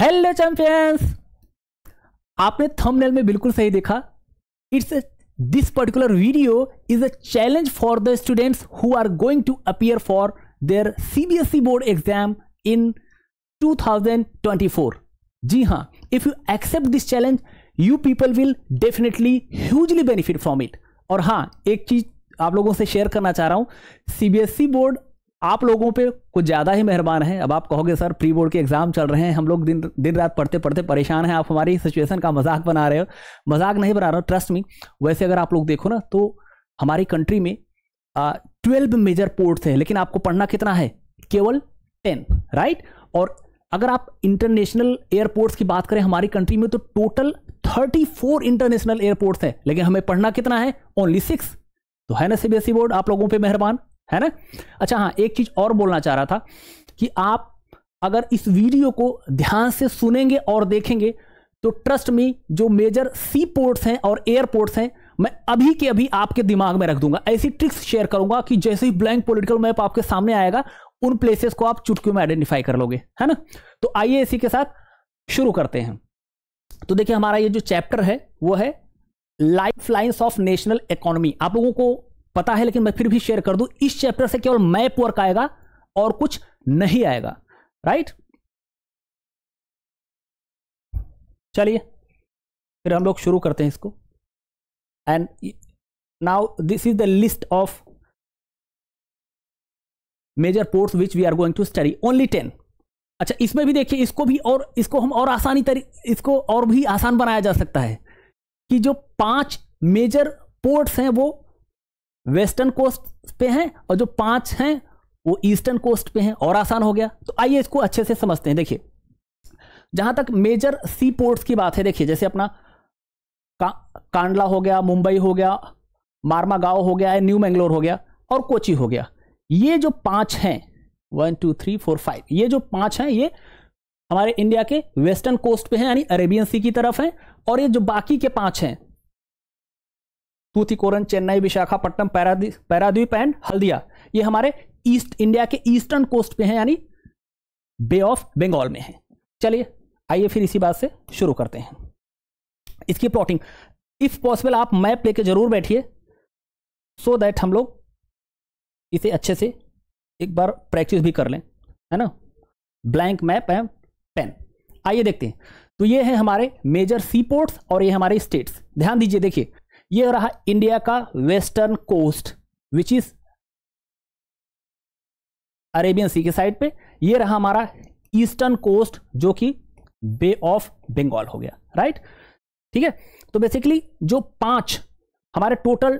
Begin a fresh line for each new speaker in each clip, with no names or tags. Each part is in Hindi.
हेलो चैंपियंस आपने थंबनेल में बिल्कुल सही देखा it's this particular video is a challenge for the students who are going to appear for their CBSE board exam in 2024 जी हां if you accept this challenge you people will definitely hugely benefit from it और हां एक चीज आप लोगों से शेयर करना चाह रहा हूं सीबीएसई बोर्ड आप लोगों पे कुछ ज़्यादा ही मेहरबान है अब आप कहोगे सर प्री बोर्ड के एग्ज़ाम चल रहे हैं हम लोग दिन दिन रात पढ़ते पढ़ते परेशान हैं आप हमारी सिचुएशन का मजाक बना रहे हो मजाक नहीं बना रहे हो ट्रस्ट मी वैसे अगर आप लोग देखो ना तो हमारी कंट्री में ट्वेल्व मेजर पोर्ट्स हैं लेकिन आपको पढ़ना कितना है केवल टेन राइट और अगर आप इंटरनेशनल एयरपोर्ट्स की बात करें हमारी कंट्री में तो total thirty four international airports हैं लेकिन हमें पढ़ना कितना है ओनली सिक्स तो है ना सीबीएसई बोर्ड e आप लोगों पे मेहरबान है ना अच्छा हाँ एक चीज और बोलना चाह रहा था कि आप अगर इस वीडियो को ध्यान से सुनेंगे और देखेंगे तो ट्रस्ट में जो मेजर सी पोर्ट्स हैं और एयरपोर्ट्स हैं मैं अभी के अभी आपके दिमाग में रख दूंगा ऐसी ट्रिक्स शेयर करूंगा कि जैसे ही ब्लैंक पॉलिटिकल मैप आपके सामने आएगा उन प्लेसेस को आप चुटकियों में आइडेंटिफाई कर लोगे है ना तो आइए इसी के साथ शुरू करते हैं तो देखिए हमारा ये जो चैप्टर है वो है life lines of national economy आप लोगों को पता है लेकिन मैं फिर भी शेयर कर दूं इस चैप्टर से केवल मैप वर्क आएगा और कुछ नहीं आएगा राइट चलिए फिर हम लोग शुरू करते हैं इसको and now this is the list of major ports which we are going to study only ten अच्छा इसमें भी देखिए इसको भी और इसको हम और आसानी तरी इसको और भी आसान बनाया जा सकता है कि जो पांच मेजर पोर्ट्स हैं वो वेस्टर्न कोस्ट पे हैं और जो पांच हैं वो ईस्टर्न कोस्ट पे हैं और आसान हो गया तो आइए इसको अच्छे से समझते हैं देखिए जहां तक मेजर सी पोर्ट्स की बात है देखिए जैसे अपना का, कांडला हो गया मुंबई हो गया मारमा गांव हो गया न्यू मैंगलोर हो गया और कोची हो गया ये जो पांच हैं one two three four five ये जो पांच हैं ये हमारे इंडिया के वेस्टर्न कोस्ट पे हैं यानी अरेबियन सी की तरफ हैं और ये जो बाकी के पांच हैं तूतीकोरन चेन्नई विशाखापट्टनम पैरादीप पैरादीप एंड हल्दिया ये हमारे ईस्ट इंडिया के ईस्टर्न कोस्ट पे हैं यानी बे ऑफ बंगाल में हैं चलिए आइए फिर इसी बात से शुरू करते हैं इसकी प्लॉटिंग इफ पॉसिबल आप मैप लेके जरूर बैठिए सो दैट हम लोग इसे अच्छे से एक बार प्रैक्टिस भी कर लें है ना ब्लैंक मैप है पेन आइए देखते हैं तो ये है हमारे मेजर सी पोर्ट्स और ये हमारे स्टेट्स ध्यान दीजिए देखिए ये रहा इंडिया का western coast which is Arabian sea के साइड पे ये रहा हमारा ईस्टर्न कोस्ट जो कि बे ऑफ बंगाल हो गया राइट ठीक है तो बेसिकली जो पांच हमारे टोटल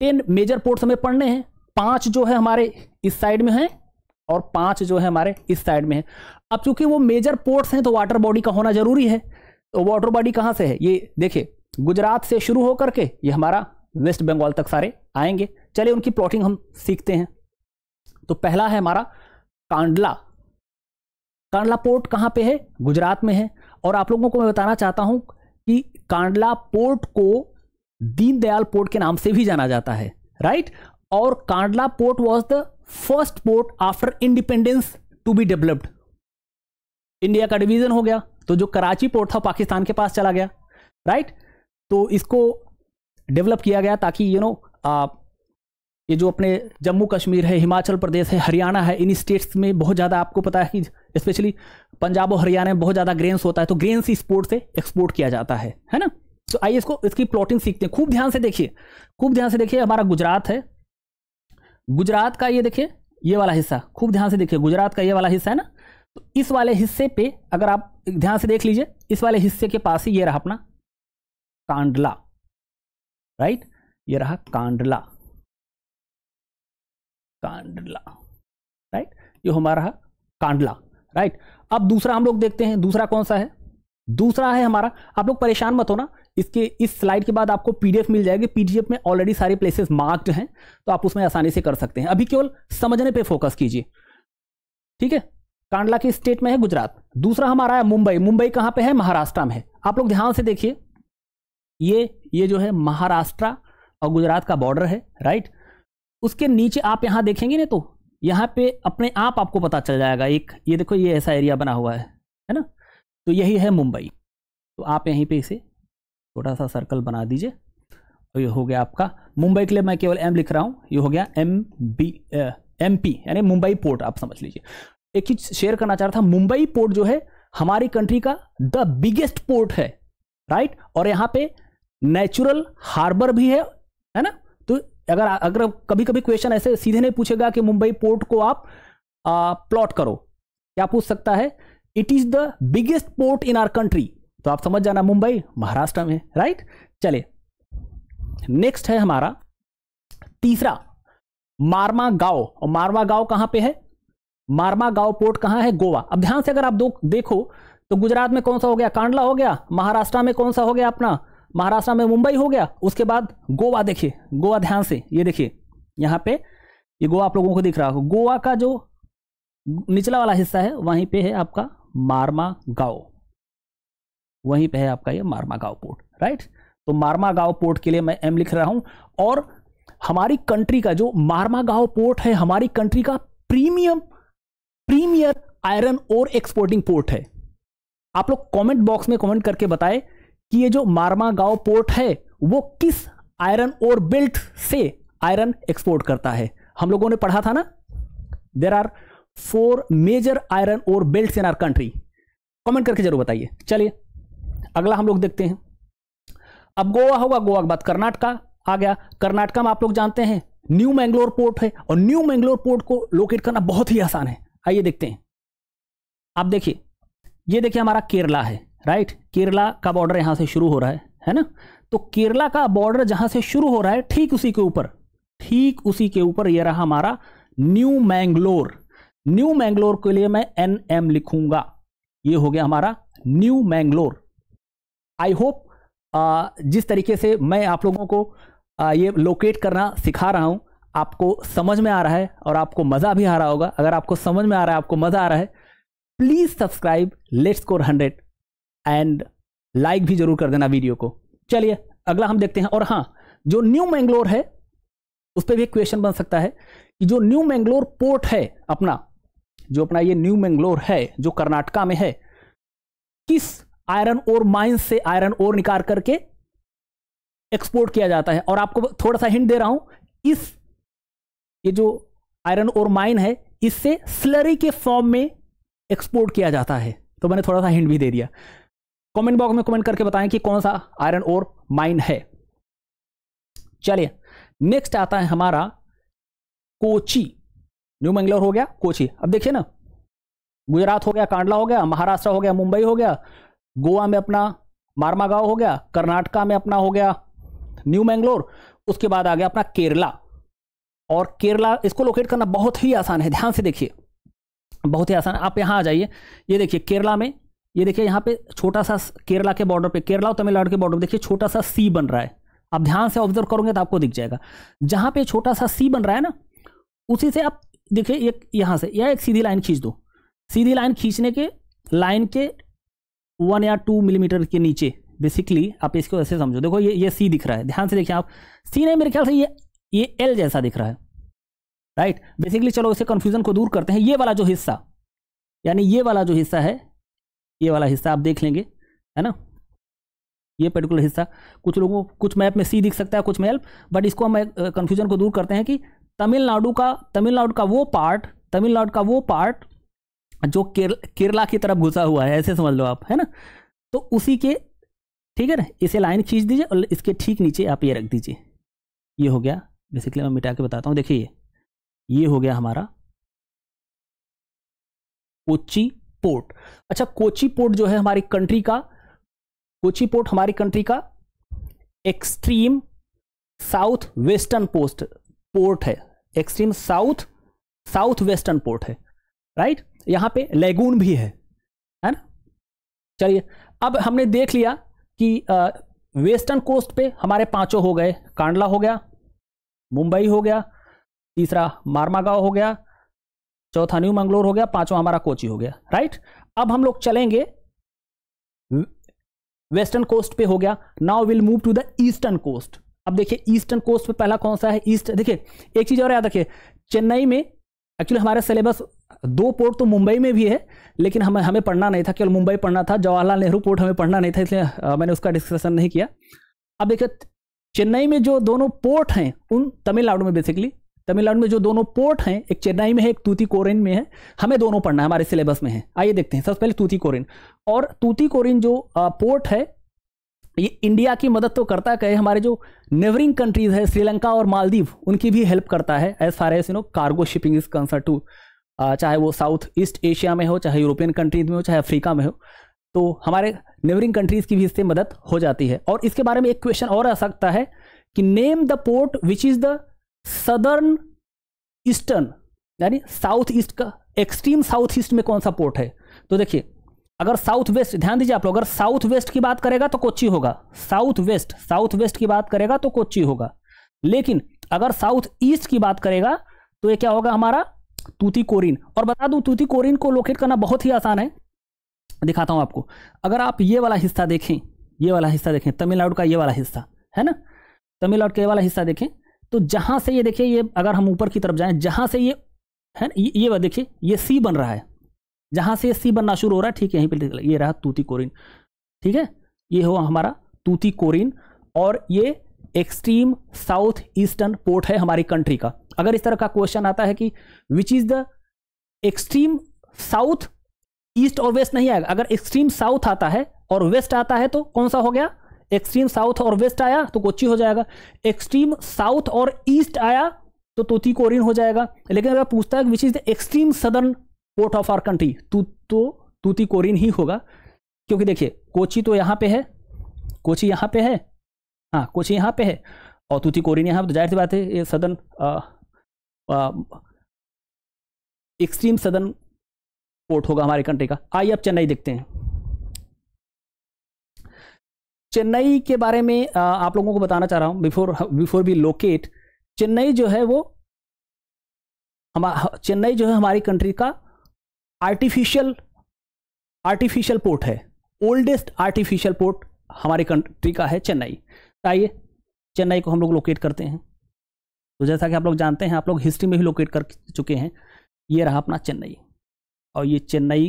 टेन मेजर पोर्ट्स हमें पढ़ने हैं पांच जो है हमारे इस साइड में है और पांच जो है हमारे इस साइड में है अब चूंकि वो मेजर पोर्ट्स हैं तो वाटर बॉडी का होना जरूरी है तो वाटर बॉडी कहां से है ये देखिए गुजरात से शुरू होकर के ये हमारा वेस्ट बंगाल तक सारे आएंगे चलिए उनकी प्लॉटिंग हम सीखते हैं तो पहला है हमारा कांडला कांडला पोर्ट कहाँ पे है गुजरात में है और आप लोगों को मैं बताना चाहता हूँ कि कांडला पोर्ट को दीनदयाल पोर्ट के नाम से भी जाना जाता है राइट और Kandla port was the first port after independence to be developed India का डिवीजन हो गया तो जो कराची पोर्ट था पाकिस्तान के पास चला गया राइट right? तो इसको डेवलप किया गया ताकि यू नो ये जो अपने जम्मू कश्मीर है हिमाचल प्रदेश है हरियाणा है इन स्टेट्स में बहुत ज़्यादा आपको पता है कि स्पेशली पंजाब और हरियाणा में बहुत ज़्यादा ग्रेन्स होता है तो ग्रेन्स इस पोर्ट से एक्सपोर्ट किया जाता है है ना तो आइए इसको इसकी प्लॉटिंग सीखते हैं खूब ध्यान से देखिए खूब ध्यान से देखिए हमारा गुजरात है गुजरात का ये देखिए ये वाला हिस्सा खूब ध्यान से देखिए गुजरात का ये वाला हिस्सा है ना तो इस वाले हिस्से पे अगर आप ध्यान से देख लीजिए इस वाले हिस्से के पास ही ये रहा अपना कांडला राइट ये रहा कांडला कांडला राइट ये हमारा रहा कांडला राइट अब दूसरा हम लोग देखते हैं दूसरा कौन सा है दूसरा है हमारा आप लोग परेशान मत हो ना इसके इस स्लाइड के बाद आपको पीडीएफ मिल जाएगी पीडीएफ में ऑलरेडी सारे प्लेसेस मार्क्ड हैं तो आप उसमें आसानी से कर सकते हैं अभी केवल समझने पे फोकस कीजिए ठीक है कांडला के स्टेट में है गुजरात दूसरा हमारा है मुंबई मुंबई कहां पे है महाराष्ट्र में है आप लोग ध्यान से देखिए ये ये जो है महाराष्ट्र और गुजरात का बॉर्डर है राइट उसके नीचे आप यहाँ देखेंगे ना तो यहाँ पे अपने आप आपको पता चल जाएगा एक ये देखो ये ऐसा एरिया बना हुआ है है ना तो यही है मुंबई तो आप यहीं पे इसे थोड़ा सा सर्कल बना दीजिए और ये हो गया आपका मुंबई के लिए मैं केवल एम लिख रहा हूँ ये हो गया एम बी एम पी यानी मुंबई पोर्ट आप समझ लीजिए एक चीज़ शेयर करना चाह रहा था मुंबई पोर्ट जो है हमारी कंट्री का द बिगेस्ट पोर्ट है राइट और यहाँ पे नेचुरल हार्बर भी है है ना तो अगर अगर कभी कभी क्वेश्चन ऐसे सीधे नहीं पूछेगा कि मुंबई पोर्ट को आप प्लॉट करो क्या पूछ सकता है it is the biggest port in our country तो आप समझ जाना मुंबई महाराष्ट्र में राइट चले नेक्स्ट है हमारा तीसरा मारमा गांव और मारवा गांव कहां पे है मारमा गांव पोर्ट कहां है गोवा अब ध्यान से अगर आप दो देखो तो गुजरात में कौन सा हो गया कांडला हो गया महाराष्ट्र में कौन सा हो गया अपना महाराष्ट्र में मुंबई हो गया उसके बाद गोवा देखिए गोवा ध्यान से ये देखिए यहाँ पे ये गोवा आप लोगों को दिख रहा हो गोवा का जो निचला वाला हिस्सा है वहीं पे है आपका मारमा गांव वहीं पे है आपका ये मारमा गांव पोर्ट राइट तो मारमा गांव पोर्ट के लिए मैं एम लिख रहा हूं और हमारी कंट्री का जो मारमा गांव पोर्ट है हमारी कंट्री का premium premier iron ore exporting port है आप लोग कमेंट बॉक्स में कमेंट करके बताएं कि ये जो मारमा गांव पोर्ट है वो किस आयरन और बेल्ट से आयरन एक्सपोर्ट करता है हम लोगों ने पढ़ा था ना there are four major iron ore belt in our country comment करके जरूर बताइए चलिए अगला हम लोग देखते हैं अब गोवा होगा गोवा के बाद कर्नाटका आ गया कर्नाटका में आप लोग जानते हैं न्यू मैंगलोर पोर्ट है और न्यू मैंगलोर पोर्ट को लोकेट करना बहुत ही आसान है आइए देखते हैं आप देखिए ये देखिए हमारा केरला है राइट केरला का बॉर्डर यहां से शुरू हो रहा है है ना तो केरला का बॉर्डर जहां से शुरू हो रहा है ठीक उसी के ऊपर ठीक उसी के ऊपर यह रहा हमारा न्यू मैंगलोर न्यू मैंगलोर के लिए मैं एन एम लिखूंगा ये हो गया हमारा न्यू मैंगलोर आई होप जिस तरीके से मैं आप लोगों को आ, ये लोकेट करना सिखा रहा हूं आपको समझ में आ रहा है और आपको मज़ा भी आ रहा होगा अगर आपको समझ में आ रहा है आपको मज़ा आ रहा है please subscribe let's score hundred and like भी जरूर कर देना वीडियो को चलिए अगला हम देखते हैं और हाँ जो न्यू मैंगलोर है उस पर भी एक क्वेश्चन बन सकता है कि जो न्यू मैंगलोर पोर्ट है अपना जो अपना ये न्यू मैंगलोर है जो कर्नाटका में है किस आयरन ओर माइंस से आयरन ओर निकाल करके एक्सपोर्ट किया जाता है और आपको थोड़ा सा हिंट दे रहा हूं इस ये जो आयरन और माइन है इससे स्लरी के फॉर्म में एक्सपोर्ट किया जाता है तो मैंने थोड़ा सा हिंट भी दे दिया कमेंट बॉक्स में कमेंट करके बताएं कि कौन सा आयरन और माइन है चलिए नेक्स्ट आता है हमारा कोची न्यू मंगलोर हो गया कोची अब देखिए ना गुजरात हो गया कांडला हो गया महाराष्ट्र हो गया मुंबई हो गया गोवा में अपना मारमागांव हो गया कर्नाटका में अपना हो गया न्यू मैंगलोर उसके बाद आ गया अपना केरला और केरला इसको लोकेट करना बहुत ही आसान है ध्यान से देखिए बहुत ही आसान आप यहाँ आ जाइए ये देखिए केरला में ये देखिए यहाँ पे छोटा सा केरला के बॉर्डर पे केरला और तमिलनाडु के बॉर्डर पे देखिए छोटा सा सी बन रहा है आप ध्यान से ऑब्जर्व करोगे तो आपको दिख जाएगा जहाँ पे छोटा सा सी बन रहा है ना उसी से आप देखिए एक यहाँ से या एक सीधी लाइन खींच दो सीधी लाइन खींचने के लाइन के वन या टू मिलीमीटर के नीचे बेसिकली आप इसको ऐसे समझो देखो ये ये सी दिख रहा है ध्यान से देखिए आप सी नहीं मेरे ख्याल से ये ये एल जैसा दिख रहा है राइट बेसिकली चलो इसे कन्फ्यूजन को दूर करते हैं ये वाला जो हिस्सा यानी ये वाला जो हिस्सा है ये वाला हिस्सा आप देख लेंगे है ना ये पर्टिकुलर हिस्सा कुछ लोगों कुछ मैप में सी दिख सकता है कुछ मैप बट इसको हम कन्फ्यूजन को दूर करते हैं कि तमिलनाडु का तमिलनाडु का वो पार्ट तमिलनाडु का वो पार्ट जो केर, केरला की तरफ घुसा हुआ है ऐसे समझ लो आप है ना तो उसी के ठीक है ना इसे लाइन खींच दीजिए और इसके ठीक नीचे आप ये रख दीजिए ये हो गया बेसिकली मैं मिटा के बताता हूँ देखिए ये हो गया हमारा कोच्ची पोर्ट अच्छा कोची पोर्ट जो है हमारी कंट्री का कोची पोर्ट हमारी कंट्री का extreme south western post port है extreme south south western port है राइट यहां पे लेगून भी है है ना चलिए अब हमने देख लिया कि वेस्टर्न कोस्ट पे हमारे पांचों हो गए कांडला हो गया मुंबई हो गया तीसरा मारमागांव हो गया चौथा न्यू मंगलोर हो गया पांचवा हमारा कोची हो गया राइट अब हम लोग चलेंगे वेस्टर्न कोस्ट पे हो गया now will move to the eastern coast अब देखिए ईस्टर्न कोस्ट पे पहला कौन सा है ईस्ट देखिए एक चीज और याद रखिए चेन्नई में एक्चुअली हमारा सिलेबस दो पोर्ट तो मुंबई में भी है लेकिन हमें हमें पढ़ना नहीं था केवल मुंबई पढ़ना था जवाहरलाल नेहरू पोर्ट हमें पढ़ना नहीं था इसलिए मैंने उसका डिस्कशन नहीं किया अब देखिए चेन्नई में जो दोनों पोर्ट हैं उन तमिलनाडु में बेसिकली तमिलनाडु में जो दोनों पोर्ट हैं एक चेन्नई में है एक तूती कोरिन में है हमें दोनों पढ़ना है हमारे सिलेबस में है आइए देखते हैं सबसे पहले तूती कोरिन और तूती कोरिन जो पोर्ट है ये इंडिया की मदद तो करता कहे हमारे जो नेवरिंग कंट्रीज है श्रीलंका और मालदीव उनकी भी हेल्प करता है as far as you know cargo shipping is concert to चाहे वो साउथ ईस्ट एशिया में हो चाहे यूरोपियन कंट्रीज में हो चाहे अफ्रीका में हो तो हमारे नेवरिंग कंट्रीज की भी इससे मदद हो जाती है और इसके बारे में एक क्वेश्चन और आ सकता है कि name the port which is the southern eastern यानी साउथ ईस्ट का एक्सट्रीम साउथ ईस्ट में कौन सा पोर्ट है तो देखिए अगर साउथ वेस्ट ध्यान दीजिए आप लोग अगर साउथ वेस्ट की बात करेगा तो कोची होगा साउथ वेस्ट साउथ वेस्ट की बात करेगा तो कोची होगा लेकिन अगर साउथ ईस्ट की बात करेगा तो ये क्या होगा हमारा तूती कोरिन और बता दूं तूती कोरिन को लोकेट करना बहुत ही आसान है दिखाता हूं आपको अगर आप ये वाला हिस्सा देखें ये वाला हिस्सा देखें तमिलनाडु का ये वाला हिस्सा है ना तमिलनाडु का ये वाला हिस्सा देखें तो जहां से ये देखिए ये अगर हम ऊपर की तरफ जाए जहां से ये है ना ये देखिए ये सी बन रहा है जहां से ये सी बनना शुरू हो रहा है ठीक है यहीं पर ये रहा तूती कोरिन ठीक है ये हो हमारा तूती कोरिन और ये एक्सट्रीम साउथ ईस्टर्न पोर्ट है हमारी कंट्री का अगर इस तरह का क्वेश्चन आता है कि which is the extreme south east और वेस्ट नहीं आएगा अगर एक्सट्रीम साउथ आता है और वेस्ट आता है तो कौन सा हो गया एक्सट्रीम साउथ और वेस्ट आया तो कोची हो जाएगा एक्सट्रीम साउथ और ईस्ट आया तो तोती कोरिन हो जाएगा लेकिन अगर पूछता है which is the extreme southern port of our country तो तूती तो कोरिन ही होगा क्योंकि देखिए कोची तो यहाँ पे है कोची यहाँ पे है हाँ कोची यहाँ पे है और तूती कोरिन यहाँ तो जाहिर सी बात है ये सदन एक्सट्रीम सदन पोर्ट होगा हमारे कंट्री का आइए अब चेन्नई देखते हैं चेन्नई के बारे में आप लोगों को बताना चाह रहा हूं before before we locate Chennai जो है वो चेन्नई जो है हमारी कंट्री का आर्टिफिशियल आर्टिफिशियल पोर्ट है ओल्डेस्ट आर्टिफिशियल पोर्ट हमारी कंट्री का है चेन्नई तो आइए चेन्नई को हम लोग लोकेट करते हैं तो जैसा कि आप लोग जानते हैं आप लोग हिस्ट्री में भी लोकेट कर चुके हैं ये रहा अपना चेन्नई और ये चेन्नई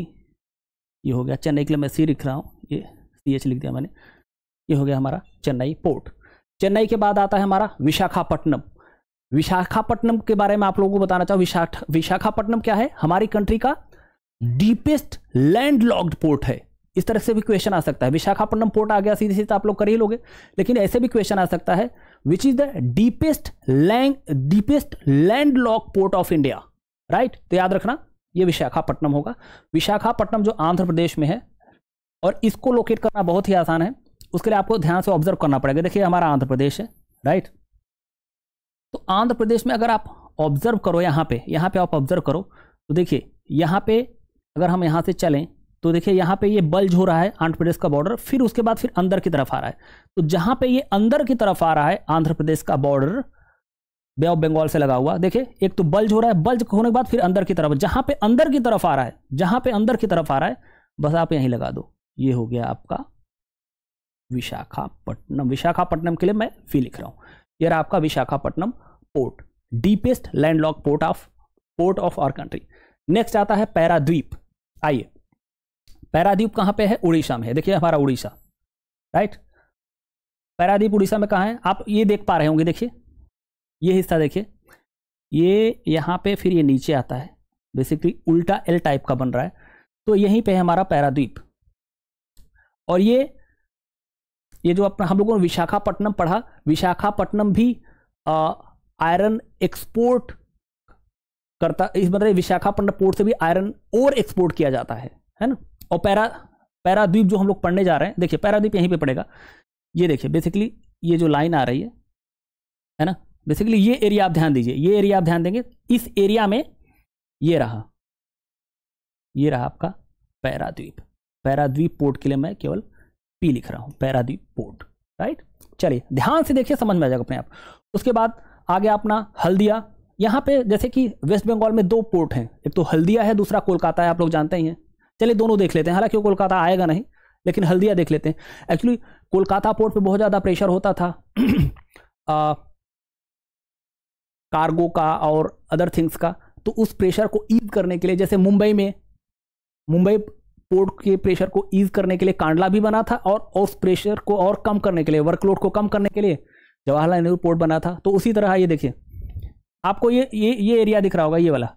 ये हो गया चेन्नई के लिए मैं सी लिख रहा हूँ ये सी एच लिख दिया मैंने ये हो गया हमारा चेन्नई पोर्ट चेन्नई के बाद आता है हमारा विशाखापट्टनम विशाखापट्टनम के बारे में आप लोगों को बताना चाहूँ विशा विशाखापट्टनम क्या है हमारी कंट्री का डीपेस्ट लॉक्ड पोर्ट है इस तरह से भी क्वेश्चन आ सकता है विशाखापट्टनम पोर्ट आ गया सीधे सीधे आप लोग कर ही लोगे लेकिन ऐसे भी क्वेश्चन आ सकता है which is the deepest land deepest land lock port of India right तो याद रखना ये विशाखापट्टनम होगा विशाखापट्टनम जो आंध्र प्रदेश में है और इसको लोकेट करना बहुत ही आसान है उसके लिए आपको ध्यान से ऑब्जर्व करना पड़ेगा देखिए हमारा आंध्र प्रदेश है राइट तो आंध्र प्रदेश में अगर आप ऑब्जर्व करो यहाँ पे यहाँ पे आप ऑब्जर्व करो तो देखिए यहाँ पे अगर हम यहाँ से चलें तो देखिए यहाँ पे ये बल्ज हो रहा है आंध्र प्रदेश का बॉर्डर फिर उसके बाद फिर अंदर की तरफ आ रहा है तो जहाँ पे ये अंदर की तरफ आ रहा है आंध्र प्रदेश का बॉर्डर बे ऑफ बंगाल से लगा हुआ देखिए एक तो बल्ज हो रहा है बल्ज होने के बाद फिर अंदर की तरफ जहाँ पे अंदर की तरफ आ रहा है जहाँ पे अंदर की तरफ आ रहा है बस आप यहीं लगा दो ये हो गया आपका विशाखापट्टनम विशाखापट्टनम के लिए मैं फी लिख रहा हूँ यार आपका Visakhapatnam port deepest landlock port of port of our country next आता है पैराद्वीप आइए पैराद्वीप कहाँ पे है उड़ीसा में है देखिए हमारा उड़ीसा राइट पैराद्वीप उड़ीसा में कहाँ है आप ये देख पा रहे होंगे देखिए ये हिस्सा देखिए ये यहाँ पे फिर ये नीचे आता है बेसिकली उल्टा एल टाइप का बन रहा है तो यहीं पे है हमारा पैराद्वीप और ये ये जो अपना हम लोगों ने विशाखापट्टनम पढ़ा विशाखापट्टनम भी आयरन एक्सपोर्ट करता इस मतलब विशाखापट्टनम पोर्ट से भी आयरन और एक्सपोर्ट किया जाता है है ना और पैरा पैराद्वीप जो हम लोग पढ़ने जा रहे हैं देखिए पैराद्वीप यहीं पे पड़ेगा ये देखिए बेसिकली ये जो लाइन आ रही है है ना बेसिकली ये एरिया आप ध्यान दीजिए ये एरिया आप ध्यान देंगे इस एरिया में ये रहा ये रहा आपका पैराद्वीप पैराद्वीप पोर्ट के लिए मैं केवल पी लिख रहा हूँ पैरादीप पोर्ट राइट चलिए ध्यान से देखिए समझ में आ जाएगा अपने आप उसके बाद आ गया अपना हल्दिया यहाँ पे जैसे कि वेस्ट बंगाल में दो पोर्ट हैं एक तो हल्दिया है दूसरा कोलकाता है आप लोग जानते ही हैं चलिए दोनों देख लेते हैं हालांकि वो कोलकाता आएगा नहीं लेकिन हल्दिया देख लेते हैं एक्चुअली कोलकाता पोर्ट पे बहुत ज़्यादा प्रेशर होता था आ, कार्गो का और अदर थिंग्स का तो उस प्रेशर को ईद करने के लिए जैसे मुंबई में मुंबई पोर्ट के प्रेशर को ईज करने के लिए कांडला भी बना था और उस प्रेशर को और कम करने के लिए वर्कलोड को कम करने के लिए जवाहरलाल नेहरू पोर्ट बना था तो उसी तरह ये देखिए आपको ये ये ये एरिया दिख रहा होगा ये वाला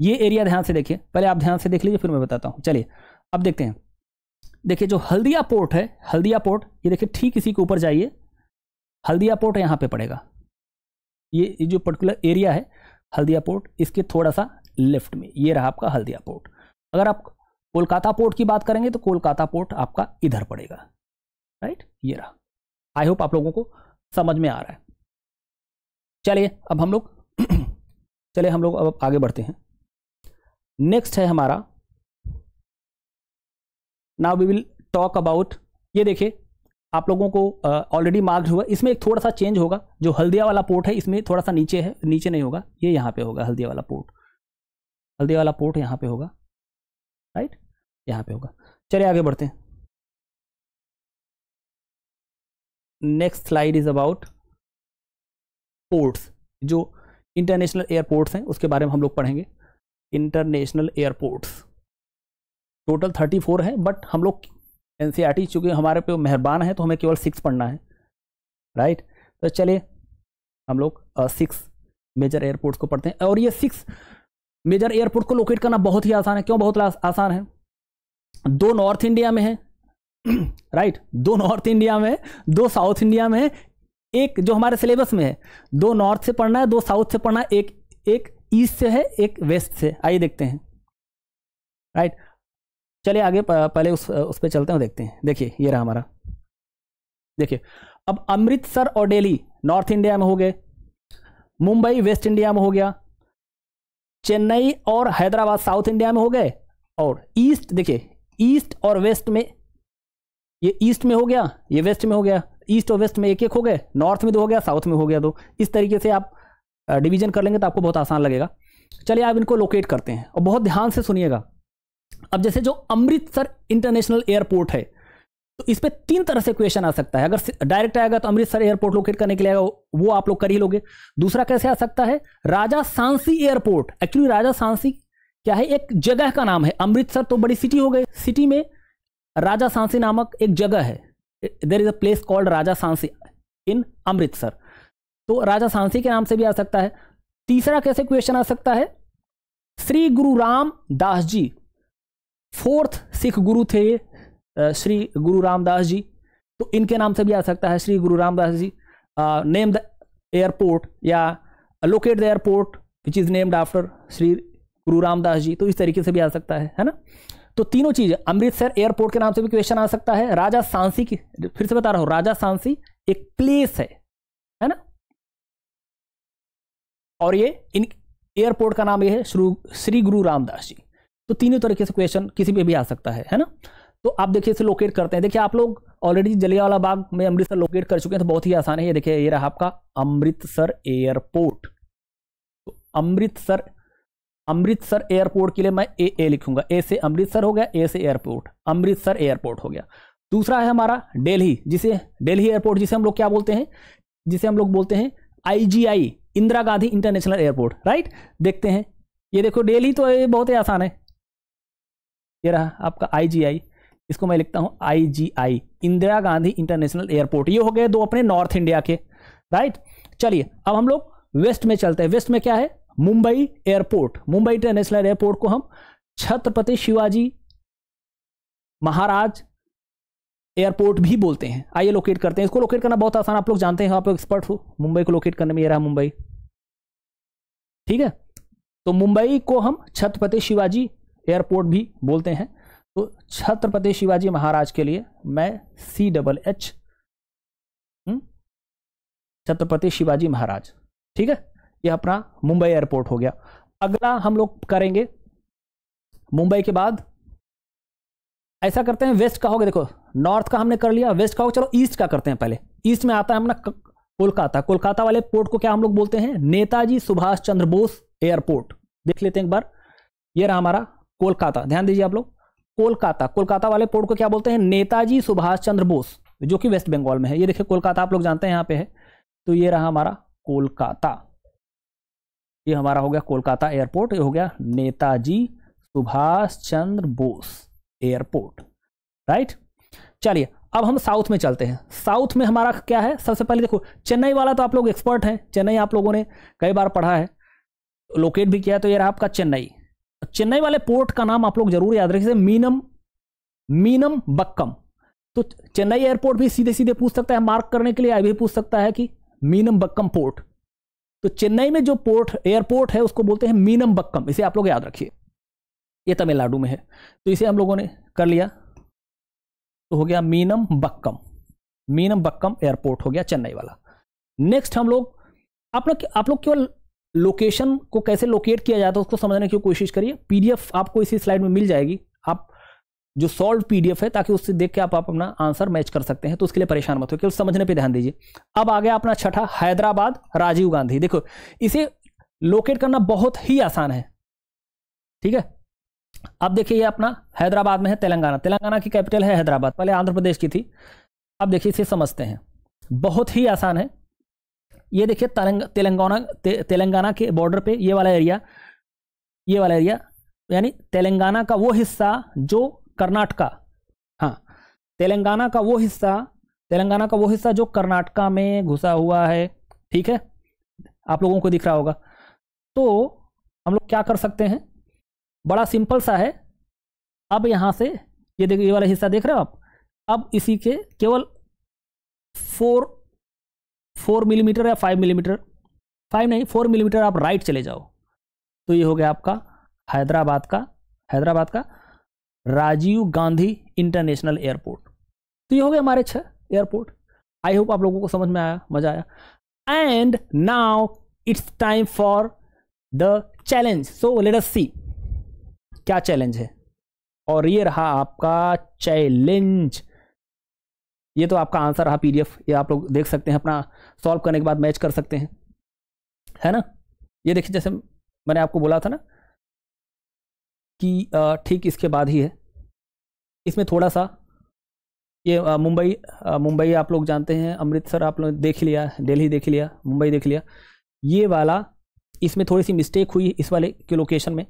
ये एरिया ध्यान से देखिए पहले आप ध्यान से देख लीजिए फिर मैं बताता हूँ चलिए अब देखते हैं देखिए जो हल्दिया पोर्ट है हल्दिया पोर्ट ये देखिए ठीक इसी के ऊपर जाइए हल्दिया पोर्ट यहाँ पे पड़ेगा ये जो पर्टिकुलर एरिया है हल्दिया पोर्ट इसके थोड़ा सा लेफ्ट में ये रहा आपका हल्दिया पोर्ट अगर आप कोलकाता पोर्ट की बात करेंगे तो कोलकाता पोर्ट आपका इधर पड़ेगा राइट ये रहा आई होप आप लोगों को समझ में आ रहा है चलिए अब हम लोग चलिए हम लोग अब आगे बढ़ते हैं नेक्स्ट है हमारा now we will talk about ये देखिए आप लोगों को ऑलरेडी मार्क्ड हुआ इसमें एक थोड़ा सा चेंज होगा जो हल्दिया वाला पोर्ट है इसमें थोड़ा सा नीचे है नीचे नहीं होगा ये यहाँ पे होगा हल्दिया वाला पोर्ट हल्दिया वाला पोर्ट यहाँ पे होगा राइट यहाँ पे होगा चलिए आगे बढ़ते हैं next slide is about ports जो इंटरनेशनल एयरपोर्ट्स हैं उसके बारे में हम लोग पढ़ेंगे international airports total thirty four है बट हम लोग N C R e T चूँकि हमारे पे मेहरबान है तो हमें केवल सिक्स पढ़ना है राइट तो चलिए हम लोग सिक्स मेजर एयरपोर्ट्स को पढ़ते हैं और ये सिक्स मेजर एयरपोर्ट को लोकेट करना बहुत ही आसान है क्यों बहुत आसान है दो नॉर्थ इंडिया में है राइट दो नॉर्थ इंडिया में दो साउथ इंडिया में एक जो हमारे सिलेबस में है दो नॉर्थ से पढ़ना है दो साउथ से पढ़ना है एक एक ईस्ट से है एक वेस्ट से आइए देखते हैं राइट चलिए आगे पहले उस उस पर चलते हैं देखते हैं देखिए ये रहा हमारा देखिए अब अमृतसर और डेली नॉर्थ इंडिया में हो गए मुंबई वेस्ट इंडिया में हो गया चेन्नई और हैदराबाद साउथ इंडिया में हो गए और ईस्ट देखिए ईस्ट और वेस्ट में ये ईस्ट में हो गया ये वेस्ट में हो गया ईस्ट और वेस्ट में एक एक हो गए नॉर्थ में दो हो गया साउथ में हो गया दो इस तरीके से आप डिवीजन कर लेंगे तो आपको बहुत आसान लगेगा चलिए आप इनको लोकेट करते हैं और बहुत ध्यान से सुनिएगा अब जैसे जो अमृतसर इंटरनेशनल एयरपोर्ट है तो इस पर तीन तरह से क्वेश्चन आ सकता है अगर डायरेक्ट आएगा तो अमृतसर एयरपोर्ट लोकेट करने के लिए वो आप लोग कर ही लोगे दूसरा कैसे आ सकता है राजा सांसी एयरपोर्ट एक्चुअली राजा सांसी क्या है एक जगह का नाम है अमृतसर तो बड़ी सिटी हो गई सिटी में राजा सांसी नामक एक जगह है there is a place called Raja Sansi in Amritsar तो राजा सांसी के नाम से भी आ सकता है तीसरा कैसे क्वेश्चन आ सकता है श्री गुरु राम दास जी फोर्थ सिख गुरु थे श्री गुरु रामदास जी तो इनके नाम से भी आ सकता है Shri Guru Ramdas ji name the airport या locate the airport which is named after Shri Guru Ramdas जी तो इस तरीके से भी आ सकता है है ना तो तीनों चीज़ अमृतसर एयरपोर्ट के नाम से भी क्वेश्चन आ सकता है राजा सांसी की फिर से बता रहा हूं राजा सांसी एक प्लेस है है ना और ये इन एयरपोर्ट का नाम ये है श्री गुरु रामदास जी तो तीनों तरीके से क्वेश्चन किसी पे भी आ सकता है है ना तो आप देखिए इसे लोकेट करते हैं देखिए आप लोग ऑलरेडी जलियावाला बाग में अमृतसर लोकेट कर चुके हैं तो बहुत ही आसान है ये देखिए ये रहा आपका अमृतसर एयरपोर्ट तो अमृतसर अमृतसर एयरपोर्ट के लिए मैं ए ए लिखूंगा ए से अमृतसर हो गया ए से एयरपोर्ट अमृतसर एयरपोर्ट हो गया दूसरा है हमारा दिल्ली जिसे दिल्ली एयरपोर्ट जिसे हम लोग क्या बोलते हैं जिसे हम लोग बोलते हैं IGI Indira Gandhi international airport right देखते हैं ये देखो दिल्ली तो ये बहुत ही आसान है ये रहा आपका आईजीआई इसको मैं लिखता हूं IGI Indira Gandhi international airport ये हो गए दो अपने नॉर्थ इंडिया के राइट चलिए अब हम लोग वेस्ट में चलते हैं वेस्ट में क्या है Mumbai airport Mumbai international airport को हम छत्रपति शिवाजी महाराज एयरपोर्ट भी बोलते हैं आइए लोकेट करते हैं इसको लोकेट करना बहुत आसान आप लोग जानते हैं आप लोग एक्सपर्ट हो मुंबई को लोकेट करने में ये रहा मुंबई ठीक है तो मुंबई को हम छत्रपति शिवाजी एयरपोर्ट भी बोलते हैं तो छत्रपति शिवाजी महाराज के लिए मैं C double H Chhatrapati Shivaji Maharaj ठीक है ये अपना मुंबई एयरपोर्ट हो गया अगला हम लोग करेंगे मुंबई के बाद ऐसा करते हैं वेस्ट का होगा देखो नॉर्थ का हमने कर लिया वेस्ट का होगा चलो ईस्ट का करते हैं पहले ईस्ट में आता है अपना कोलकाता कोलकाता वाले पोर्ट को क्या हम लोग बोलते हैं नेताजी सुभाष चंद्र बोस एयरपोर्ट देख लेते हैं एक बार ये रहा हमारा कोलकाता ध्यान दीजिए आप लोग कोलकाता कोलकाता वाले पोर्ट को क्या बोलते हैं नेताजी सुभाष चंद्र बोस जो कि वेस्ट बंगाल में है ये देखिए कोलकाता आप लोग जानते हैं यहाँ पे है तो ये रहा हमारा कोलकाता ये हमारा हो गया कोलकाता एयरपोर्ट ये हो गया नेताजी सुभाष चंद्र बोस एयरपोर्ट राइट चलिए अब हम साउथ में चलते हैं साउथ में हमारा क्या है सबसे पहले देखो चेन्नई वाला तो आप लोग एक्सपर्ट हैं चेन्नई आप लोगों ने कई बार पढ़ा है लोकेट भी किया है तो ये रहा आपका चेन्नई चेन्नई वाले पोर्ट का नाम आप लोग जरूर याद रखिए मीनम मीनम बक्कम तो चेन्नई एयरपोर्ट भी सीधे सीधे पूछ सकता है मार्क करने के लिए आई भी पूछ सकता है कि मीनम बक्कम पोर्ट तो चेन्नई में जो पोर्ट एयरपोर्ट है उसको बोलते हैं मीनम बक्कम इसे आप लोग याद रखिए ये तमिलनाडु में है तो इसे हम लोगों ने कर लिया तो हो गया Meenambakkam Meenambakkam airport हो गया चेन्नई वाला नेक्स्ट हम लोग आप लोग आप लोग केवल लोकेशन को कैसे लोकेट किया जाता है उसको समझने की कोशिश करिए पीडीएफ आपको इसी स्लाइड में मिल जाएगी आप जो सॉल्व पीडीएफ है ताकि उससे देख के आप, आप अपना आंसर मैच कर सकते हैं तो उसके लिए परेशान मत हो केवल समझने पे ध्यान दीजिए अब आ गया अपना छठा हैदराबाद राजीव गांधी देखो इसे लोकेट करना बहुत ही आसान है ठीक है अब देखिए ये अपना हैदराबाद में है तेलंगाना तेलंगाना की कैपिटल है हैदराबाद पहले आंध्र प्रदेश की थी अब देखिए इसे समझते हैं बहुत ही आसान है ये देखिए तेलंगाना तेलंगाना के बॉर्डर पर ये वाला एरिया ये वाला एरिया यानी तेलंगाना का वो हिस्सा जो कर्नाटका हाँ तेलंगाना का वो हिस्सा तेलंगाना का वो हिस्सा जो कर्नाटका में घुसा हुआ है ठीक है आप लोगों को दिख रहा होगा तो हम लोग क्या कर सकते हैं बड़ा सिंपल सा है अब यहाँ से ये देखिए ये वाला हिस्सा देख रहे हो आप अब इसी के केवल फोर फोर मिलीमीटर या फाइव मिलीमीटर फाइव नहीं फोर मिलीमीटर आप राइट चले जाओ तो ये हो गया आपका हैदराबाद का हैदराबाद का राजीव गांधी इंटरनेशनल एयरपोर्ट तो ये हो गए हमारे छह एयरपोर्ट आई होप आप लोगों को समझ में आया मज़ा आया and now it's time for the challenge so let us see क्या चैलेंज है और ये रहा आपका चैलेंज ये तो आपका आंसर रहा पीडीएफ ये आप लोग देख सकते हैं अपना सॉल्व करने के बाद मैच कर सकते हैं है ना ये देखिए जैसे मैंने आपको बोला था ना कि ठीक इसके बाद ही है इसमें थोड़ा सा ये मुंबई मुंबई आप लोग जानते हैं अमृतसर आप लोग देख लिया दिल्ली देख लिया मुंबई देख लिया ये वाला इसमें थोड़ी सी मिस्टेक हुई इस वाले के लोकेशन में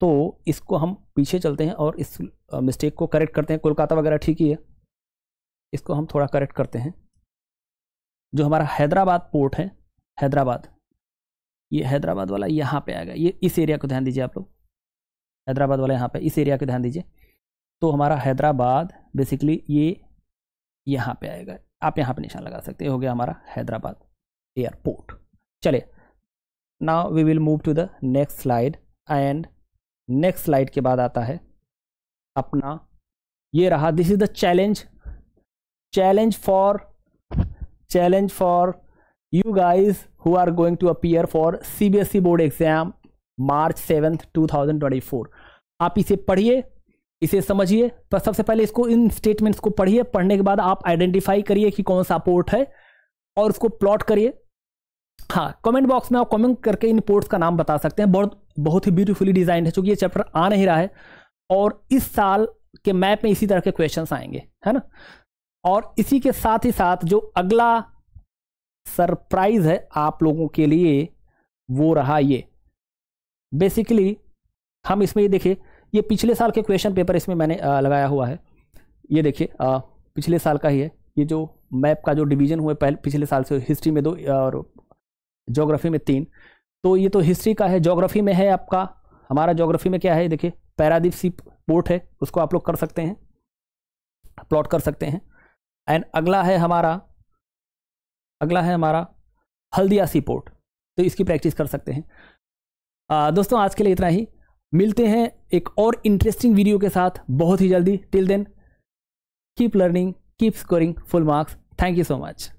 तो इसको हम पीछे चलते हैं और इस मिस्टेक को करेक्ट करते हैं कोलकाता वगैरह ठीक ही है इसको हम थोड़ा करेक्ट करते हैं जो हमारा हैदराबाद पोर्ट है हैदराबाद ये हैदराबाद वाला यहाँ पे आएगा ये इस एरिया को ध्यान दीजिए आप लोग हैदराबाद वाला यहाँ पे इस एरिया के ध्यान दीजिए तो हमारा हैदराबाद बेसिकली ये यहाँ पे आएगा आप यहाँ पे निशान लगा सकते हो गया हमारा हैदराबाद एयरपोर्ट चलिए now we will move to the next slide and next slide के बाद आता है अपना ये रहा this is the challenge challenge for challenge for you guys who are going to appear for C B S E board exam March twenty four आप इसे पढ़िए इसे समझिए पर सबसे पहले इसको इन स्टेटमेंट्स को पढ़िए पढ़ने के बाद आप आइडेंटिफाई करिए कि कौन सा पोर्ट है और उसको प्लॉट करिए हाँ कमेंट बॉक्स में आप कमेंट करके इन पोर्ट्स का नाम बता सकते हैं बहुत बहुत ही ब्यूटीफुली डिजाइन है चूंकि ये चैप्टर आ नहीं रहा है और इस साल के मैप में इसी तरह के क्वेश्चन आएंगे है ना और इसी के साथ ही साथ जो अगला सरप्राइज है आप लोगों के लिए वो रहा ये बेसिकली हम इसमें ये देखिए ये पिछले साल के क्वेश्चन पेपर इसमें मैंने आ, लगाया हुआ है ये देखिए पिछले साल का ही है ये जो मैप का जो डिवीजन हुआ पहले पिछले साल से हिस्ट्री में दो और जोग्राफी में तीन तो ये तो हिस्ट्री का है जोग्राफी में है आपका हमारा जोग्राफी में क्या है देखिए पैरादीप सी पोर्ट है उसको आप लोग कर सकते हैं प्लॉट कर सकते हैं एंड अगला है हमारा अगला है हमारा हल्दिया सी पोर्ट तो इसकी प्रैक्टिस कर सकते हैं दोस्तों आज के लिए इतना ही मिलते हैं एक और इंटरेस्टिंग वीडियो के साथ बहुत ही जल्दी till then keep learning keep scoring full marks thank you so much